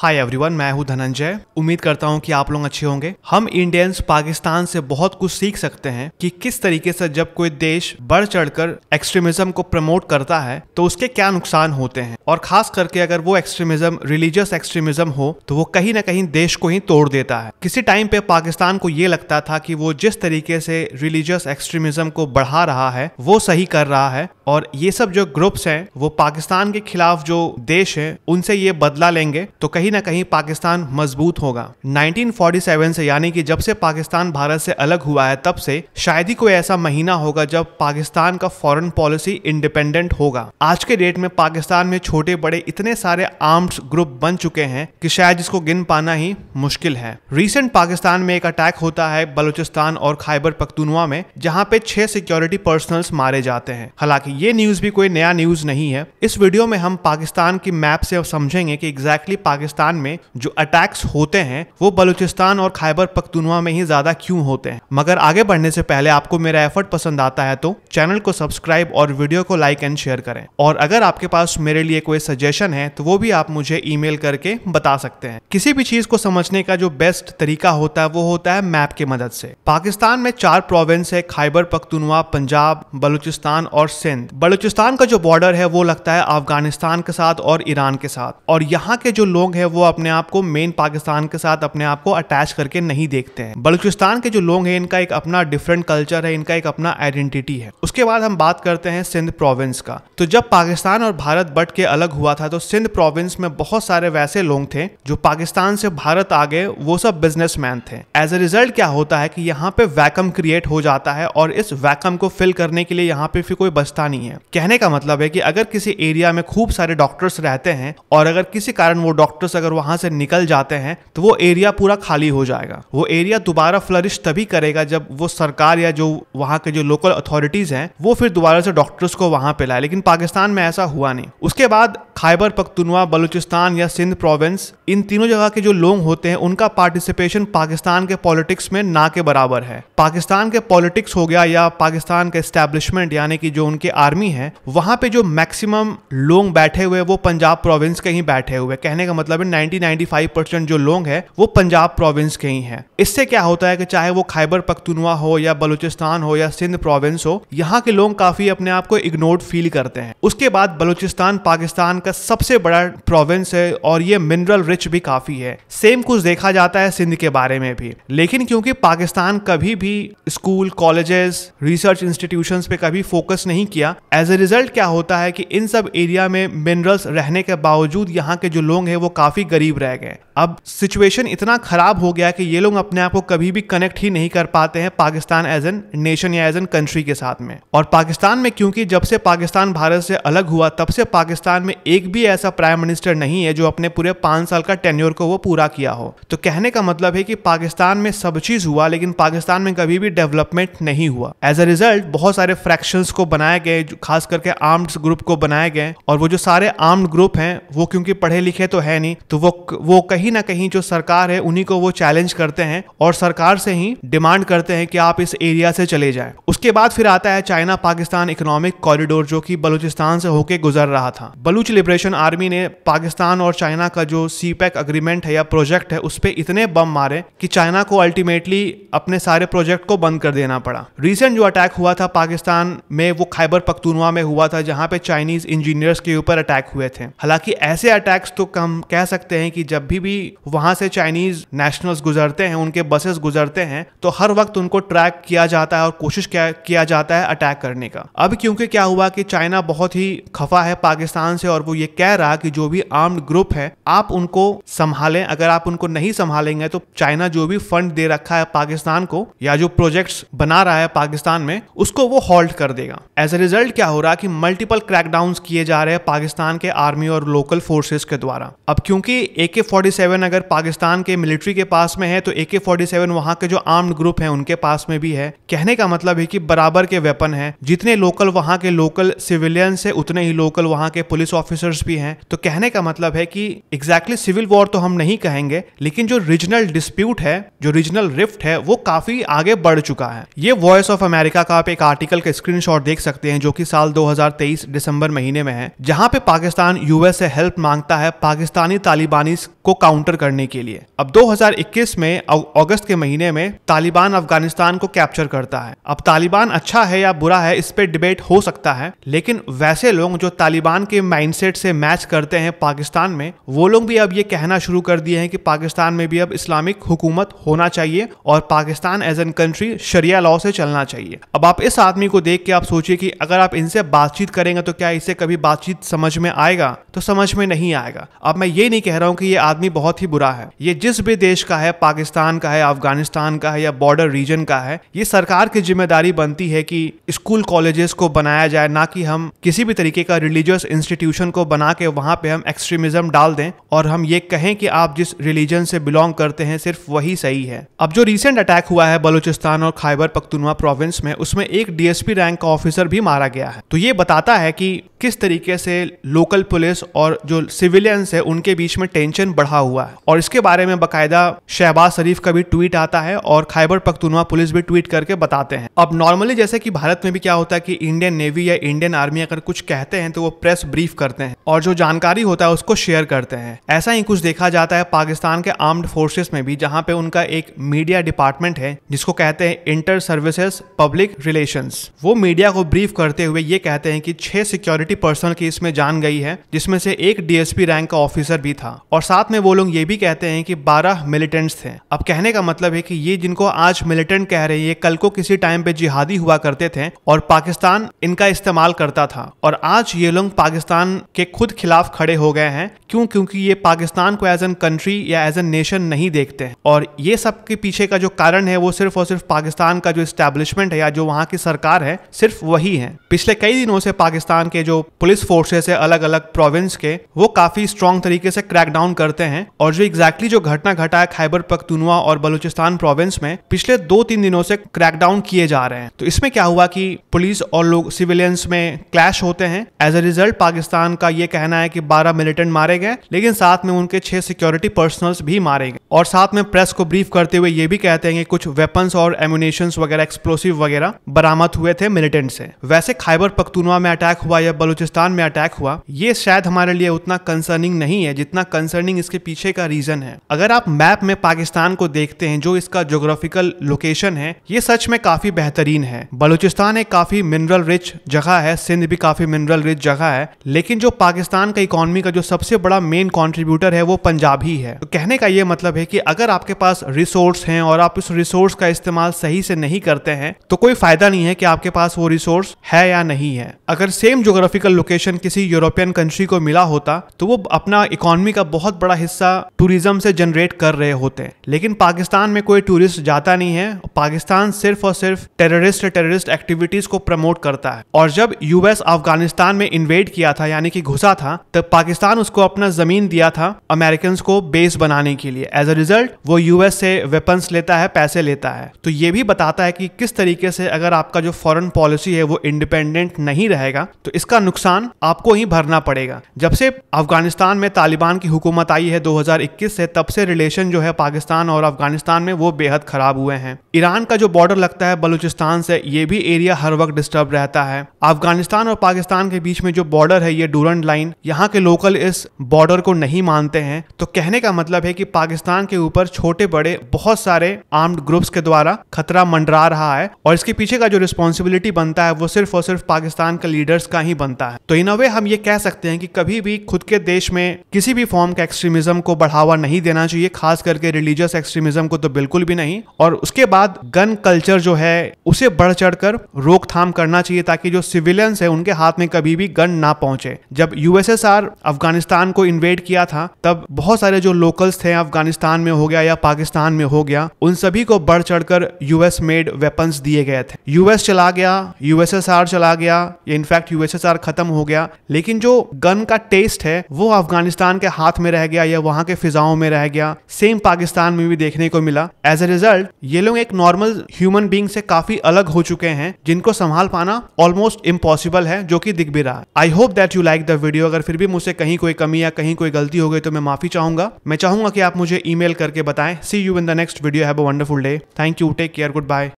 hi everyone मैं हूं धनंजय उम्मीद करता हूं कि आप लोग अच्छे होंगे हम इंडियंस पाकिस्तान से बहुत कुछ सीख सकते हैं कि किस तरीके से जब कोई देश बढ़ चढ़कर एक्सट्रीमिज्म को प्रमोट करता है तो उसके क्या नुकसान होते हैं और खास करके अगर वो एक्सट्रीमिज्म रिलीजियस एक्सट्रीमिज्म हो तो वो कहीं ना कहीं देश को ही तोड़ देता है किसी टाइम पे पाकिस्तान को ये लगता था कि वो जिस तरीके से रिलीजियस एक्सट्रीमिज्म को बढ़ा रहा है वो सही कर रहा है और ये सब जो ग्रुप्स हैं वो पाकिस्तान के खिलाफ जो देश है उनसे ये बदला लेंगे तो कहीं कहीं ना कहीं पाकिस्तान मजबूत होगा 1947 से यानी कि जब से पाकिस्तान भारत से अलग हुआ है तब से शायद ही कोई ऐसा महीना होगा जब पाकिस्तान का फॉरेन पॉलिसी इंडिपेंडेंट होगा आज के डेट में पाकिस्तान में छोटे बड़े इतने सारे आर्म्स ग्रुप बन चुके हैं कि शायद इसको गिन पाना ही मुश्किल है रिसेंट पाकिस्तान में एक अटैक होता है बलूचिस्तान और खाइबर पख्तुनवा में जहाँ पे छह सिक्योरिटी पर्सनल मारे जाते हैं हालांकि ये न्यूज भी कोई नया न्यूज नहीं है इस वीडियो में हम पाकिस्तान की मैप से समझेंगे कि एग्जैक्टली पाकिस्तान पाकिस्तान में जो अटैक्स होते हैं वो बलूचिस्तान और खैबर पख्तुनवा में ही ज्यादा क्यों होते हैं मगर आगे बढ़ने से पहले आपको मेरा एफर्ट पसंद आता है तो चैनल को सब्सक्राइब और वीडियो को लाइक एंड शेयर करें और अगर आपके पास मेरे लिए कोई सजेशन है तो वो भी आप मुझे ईमेल करके बता सकते हैं किसी भी चीज को समझने का जो बेस्ट तरीका होता है वो होता है मैप की मदद से पाकिस्तान में चार प्रोविंस है खैबर पख्तुनवा पंजाब बलूचिस्तान और सिंध बलूचिस्तान का जो बॉर्डर है वो लगता है अफगानिस्तान के साथ और ईरान के साथ और यहाँ के जो लोग हैं है वो अपने आप को मेन पाकिस्तान के साथ अपने आप को अटैच करके नहीं देखते हैं बलूचिस्तान के जो लोग हैं इनका एक अपना डिफरेंट कल्चर है इनका एक अपना आइडेंटिटी है उसके बाद हम बात करते हैं सिंध प्रोविंस का तो जब पाकिस्तान और भारत बट के अलग हुआ था तो सिंध प्रोविंस में बहुत सारे वैसे लोग थे जो पाकिस्तान से भारत आ गए वो सब बिजनेस थे एज ए रिजल्ट क्या होता है कि यहाँ पे वैकम क्रिएट हो जाता है और इस वैकम को फिल करने के लिए यहाँ पे फिर कोई बचता नहीं है कहने का मतलब है कि अगर किसी एरिया में खूब सारे डॉक्टर्स रहते हैं और अगर किसी कारण वो डॉक्टर्स अगर वहां से निकल जाते हैं तो वो एरिया पूरा खाली हो जाएगा वो एरिया दोबारा फ्लरिश तभी करेगा जब वो सरकार या जो वहां के जो लोकल अथॉरिटीज़ हैं वो फिर दोबारा से डॉक्टर्स को वहां पे लाए लेकिन पाकिस्तान में ऐसा हुआ नहीं उसके बाद खाइबर पख्तुनवा बलूचिस्तान या सिंध प्रोविंस इन तीनों जगह के जो लोग होते हैं उनका पार्टिसिपेशन पाकिस्तान के पॉलिटिक्स में ना के बराबर है पाकिस्तान के पॉलिटिक्स हो गया या पाकिस्तान के स्टैब्लिशमेंट यानी कि जो उनकी आर्मी है वहां पे जो मैक्सिमम लोग बैठे हुए वो पंजाब प्रोविंस के ही बैठे हुए कहने का मतलब है 90-95 परसेंट जो लोग हैं वो पंजाब प्रोविंस के ही हैं इससे क्या होता है कि चाहे वो खैबर पख्तुनवा हो या बलूचिस्तान हो या सिंध प्रोविंस हो यहाँ के लोग काफी अपने आप को इग्नोर्ड फील करते हैं उसके बाद बलूचिस्तान पाकिस्तान का सबसे बड़ा प्रोविंस है और ये मिनरल रिच भी काफी है सेम कुछ देखा जाता है सिंध के बारे में भी लेकिन क्योंकि पाकिस्तान कभी भी स्कूल कॉलेजेस रिसर्च इंस्टीट्यूशंस पे कभी फोकस नहीं किया एज ए रिजल्ट क्या होता है कि इन सब एरिया में मिनरल्स रहने के बावजूद यहाँ के जो लोग हैं वो काफी काफ़ी गरीब रह गए अब सिचुएशन इतना ख़राब हो गया कि ये लोग अपने आप को कभी भी कनेक्ट ही नहीं कर पाते हैं पाकिस्तान एज एन नेशन या एज एन कंट्री के साथ में और पाकिस्तान में क्योंकि जब से पाकिस्तान भारत से अलग हुआ तब से पाकिस्तान में एक भी ऐसा प्राइम मिनिस्टर नहीं है जो अपने पूरे पांच साल का टेन्योर को वो पूरा किया हो तो कहने का मतलब है कि पाकिस्तान में सब चीज़ हुआ लेकिन पाकिस्तान में कभी भी डेवलपमेंट नहीं हुआ एज अ रिजल्ट बहुत सारे फ्रैक्शन को बनाए गए खास करके आर्म्ड ग्रुप को बनाए गए और वो जो सारे आर्म्ड ग्रुप हैं वो क्योंकि पढ़े लिखे तो है नहीं तो वो वो कहीं ना कहीं जो सरकार है उन्हीं को वो चैलेंज करते हैं और सरकार से ही डिमांड करते हैं कि आप इस एरिया से चले जाएं उसके बाद फिर आता है चाइना पाकिस्तान इकोनॉमिक कॉरिडोर जो कि बलूचिस्तान से होके गुजर रहा था बलूच लिबरेशन आर्मी ने पाकिस्तान और चाइना का जो सीपैक अग्रीमेंट e है या प्रोजेक्ट है उस पर इतने बम मारे कि चाइना को अल्टीमेटली अपने सारे प्रोजेक्ट को बंद कर देना पड़ा रिसेंट जो अटैक हुआ था पाकिस्तान में वो खाइबर पख्तूनवा में हुआ था जहाँ पे चाइनीज इंजीनियर्स के ऊपर अटैक हुए थे हालांकि ऐसे अटैक्स तो कम कह सकते हैं कि जब भी भी वहां से चाइनीज नेशनल्स गुजरते हैं उनके बसेस गुजरते हैं तो हर वक्त उनको ट्रैक किया जाता है और कोशिश किया, किया जाता है अटैक करने का अब क्योंकि क्या हुआ कि चाइना बहुत ही खफा है पाकिस्तान से और वो ये कह रहा कि जो भी आर्म्ड ग्रुप है आप उनको संभालें अगर आप उनको नहीं संभालेंगे तो चाइना जो भी फंड दे रखा है पाकिस्तान को या जो प्रोजेक्ट बना रहा है पाकिस्तान में उसको वो हॉल्ट कर देगा एज ए रिजल्ट क्या हो रहा है कि मल्टीपल क्रैकडाउन किए जा रहे हैं पाकिस्तान के आर्मी और लोकल फोर्सेस के द्वारा अब क्यों क्योंकि ए के फोर्टी सेवन अगर पाकिस्तान के मिलिट्री के पास में है तो ए के फोर्टी सेवन वहाँ के जो आर्म्ड ग्रुप हैं उनके पास में भी है कहने का मतलब है कि बराबर के वेपन है जितने लोकल वहाँ के लोकल सिविलियंस है उतने ही लोकल वहाँ के पुलिस ऑफिसर्स भी हैं तो कहने का मतलब है कि एग्जैक्टली सिविल वॉर तो हम नहीं कहेंगे लेकिन जो रीजनल डिस्प्यूट है जो रीजनल रिफ्ट है वो काफी आगे बढ़ चुका है ये वॉइस ऑफ अमेरिका का आप एक आर्टिकल का स्क्रीन देख सकते हैं जो कि साल दो दिसंबर महीने में है जहां पे पाकिस्तान यूएस से हेल्प मांगता है पाकिस्तानी तालिबानी को काउंटर करने के लिए अब 2021 में अगस्त के महीने में तालिबान अफगानिस्तान को कैप्चर करता है अब तालिबान अच्छा है या बुरा है इस पर डिबेट हो सकता है लेकिन वैसे लोग जो तालिबान के माइंडसेट से मैच करते हैं पाकिस्तान में वो लोग भी अब ये कहना शुरू कर दिए हैं कि पाकिस्तान में भी अब इस्लामिक हुकूमत होना चाहिए और पाकिस्तान एज एन कंट्री शरिया लॉ से चलना चाहिए अब आप इस आदमी को देख के आप सोचिए कि अगर आप इनसे बातचीत करेंगे तो क्या इसे कभी बातचीत समझ में आएगा तो समझ में नहीं आएगा अब मैं ये नहीं नहीं कह रहा हूँ कि ये आदमी बहुत ही बुरा है ये जिस भी देश का है पाकिस्तान का है अफगानिस्तान का है या बॉर्डर रीजन का है ये सरकार की जिम्मेदारी बनती है कि स्कूल कॉलेजेस को बनाया जाए ना कि हम किसी भी तरीके का रिलीजियस इंस्टीट्यूशन को बना के वहाँ पे हम एक्सट्रीमिज्म डाल दें और हम ये कहें कि आप जिस रिलीजन से बिलोंग करते हैं सिर्फ वही सही है अब जो रिसेंट अटैक हुआ है बलूचिस्तान और खाइबर पख्तुनवा प्रोविंस में उसमें एक डीएसपी रैंक का ऑफिसर भी मारा गया है तो ये बताता है कि किस तरीके से लोकल पुलिस और जो सिविलियंस है उनके बीच बीच में टेंशन बढ़ा हुआ है और इसके बारे में बाकायदा शहबाज शरीफ का भी ट्वीट आता है और खाइबर पख्तुनवा पुलिस भी ट्वीट करके बताते हैं अब नॉर्मली जैसे कि भारत में भी क्या होता है कि इंडियन नेवी या इंडियन आर्मी अगर कुछ कहते हैं तो वो प्रेस ब्रीफ करते हैं और जो जानकारी होता है उसको शेयर करते हैं ऐसा ही कुछ देखा जाता है पाकिस्तान के आर्म्ड फोर्सेस में भी जहाँ पे उनका एक मीडिया डिपार्टमेंट है जिसको कहते हैं इंटर सर्विसेस पब्लिक रिलेशन वो मीडिया को ब्रीफ करते हुए ये कहते हैं कि छह सिक्योरिटी पर्सनल की इसमें जान गई है जिसमें से एक डीएसपी रैंक का ऑफिसर भी था और साथ में वो लोग ये भी कहते हैं कि 12 मिलिटेंट्स थे अब कहने का मतलब है कि ये जिनको आज मिलिटेंट कह रहे हैं कल को किसी टाइम पे जिहादी हुआ करते थे और पाकिस्तान इनका इस्तेमाल करता था और आज ये लोग पाकिस्तान के खुद खिलाफ खड़े हो गए हैं क्यों क्योंकि ये पाकिस्तान को एज एन कंट्री या एज एन नेशन नहीं देखते और ये सब के पीछे का जो कारण है वो सिर्फ और सिर्फ पाकिस्तान का जो स्टैब्लिशमेंट है या जो वहाँ की सरकार है सिर्फ वही है पिछले कई दिनों से पाकिस्तान के जो पुलिस फोर्सेस है अलग अलग प्रोविंस के वो काफी स्ट्रॉन्ग तरीके से से क्रैकडाउन करते हैं और जो एग्जैक्टली जो घटना घटा है खैबर पख्तुनवा और बलूचिस्तान प्रोविंस में पिछले दो तीन दिनों से क्रैकडाउन किए जा रहे हैं तो इसमें क्या हुआ कि पुलिस और लोग सिविलियंस में क्लैश होते हैं एज ए रिजल्ट पाकिस्तान का ये कहना है कि बारह मिलिटेंट मारे गए लेकिन साथ में उनके छह सिक्योरिटी पर्सनल भी मारे गए और साथ में प्रेस को ब्रीफ करते हुए ये भी कहते हैं कि कुछ वेपन्स और एम्यूनेशन वगैरह एक्सप्लोसिव वगैरह बरामद हुए थे मिलिटेंट से वैसे खाइबर पख्तुनवा में अटैक हुआ या बलूचिस्तान में अटैक हुआ ये शायद हमारे लिए उतना कंसर्निंग नहीं है जितना कंसर्निंग इसके पीछे का रीजन है अगर आप मैप में पाकिस्तान को देखते हैं जो इसका जोग्राफिकल लोकेशन है ये सच में काफी बेहतरीन है बलूचिस्तान एक काफी मिनरल रिच जगह है सिंध भी काफी मिनरल रिच जगह है लेकिन जो पाकिस्तान का इकोनॉमी का जो सबसे बड़ा मेन कॉन्ट्रीब्यूटर है वो पंजाब ही है तो कहने का ये मतलब है कि अगर आपके पास रिसोर्स हैं और आप उस रिसोर्स का इस्तेमाल सही से नहीं करते हैं तो कोई फायदा नहीं है कि आपके पास वो रिसोर्स है या नहीं है अगर सेम जोग्राफिकल लोकेशन किसी यूरोपियन कंट्री को मिला होता तो वो अपना इकोनॉमी इकोनॉमी का बहुत बड़ा हिस्सा टूरिज्म से जनरेट कर रहे होते हैं लेकिन पाकिस्तान में कोई टूरिस्ट जाता नहीं है पाकिस्तान सिर्फ और सिर्फ टेररिस्ट टेररिस्ट एक्टिविटीज को प्रमोट करता है और जब यूएस अफगानिस्तान में इन्वेड किया था यानी कि घुसा था तब पाकिस्तान उसको अपना जमीन दिया था अमेरिकन को बेस बनाने के लिए एज अ रिजल्ट वो यूएस से वेपन्स लेता है पैसे लेता है तो ये भी बताता है कि किस तरीके से अगर आपका जो फॉरन पॉलिसी है वो इंडिपेंडेंट नहीं रहेगा तो इसका नुकसान आपको ही भरना पड़ेगा जब से अफगानिस्तान में तालिबान तालिबान की हुकूमत आई है 2021 से तब से रिलेशन जो है पाकिस्तान और अफगानिस्तान में वो बेहद खराब हुए हैं ईरान का जो बॉर्डर लगता है बलूचिस्तान से ये भी एरिया हर वक्त डिस्टर्ब रहता है अफगानिस्तान और पाकिस्तान के बीच में जो बॉर्डर है ये डूरंड लाइन यहाँ के लोकल इस बॉर्डर को नहीं मानते हैं तो कहने का मतलब है की पाकिस्तान के ऊपर छोटे बड़े बहुत सारे आर्म्ड ग्रुप्स के द्वारा खतरा मंडरा रहा है और इसके पीछे का जो रिस्पॉन्सिबिलिटी बनता है वो सिर्फ और सिर्फ पाकिस्तान के लीडर्स का ही बनता है तो इन अवे हम ये कह सकते हैं कि कभी भी खुद के देश में किसी भी फॉर्म के एक्सट्रीमिज्म को बढ़ावा नहीं देना चाहिए खास करके रिलीजियस एक्सट्रीमिज्म को तो बिल्कुल भी नहीं और उसके बाद गन कल्चर जो है उसे बढ़ चढ़ कर रोकथाम करना चाहिए ताकि जो सिविलियंस है उनके हाथ में कभी भी गन ना पहुंचे जब यूएसएसआर अफगानिस्तान को इन्वेड किया था तब बहुत सारे जो लोकल्स थे अफगानिस्तान में हो गया या पाकिस्तान में हो गया उन सभी को बढ़ चढ़कर यूएस मेड वेपन्स दिए गए थे यूएस चला गया यूएसएसआर चला गया इनफैक्ट यूएसएसआर खत्म हो गया लेकिन जो गन का टेस्ट है वो अफगानिस्तान के के हाथ में रह गया या वहां के फिजाओं में रह गया सेम पाकिस्तान में भी देखने को मिला एज ए रिजल्ट ये लोग एक नॉर्मल ह्यूमन बींग से काफी अलग हो चुके हैं जिनको संभाल पाना ऑलमोस्ट इम्पॉसिबल है जो कि दिख भी रहा I hope that you like the video अगर फिर भी मुझसे कहीं कोई कमी या कहीं कोई गलती हो गई तो मैं माफी चाहूंगा मैं चाहूंगा कि आप मुझे ईमेल करके बताएं see you in the next video have a wonderful day thank you take care good bye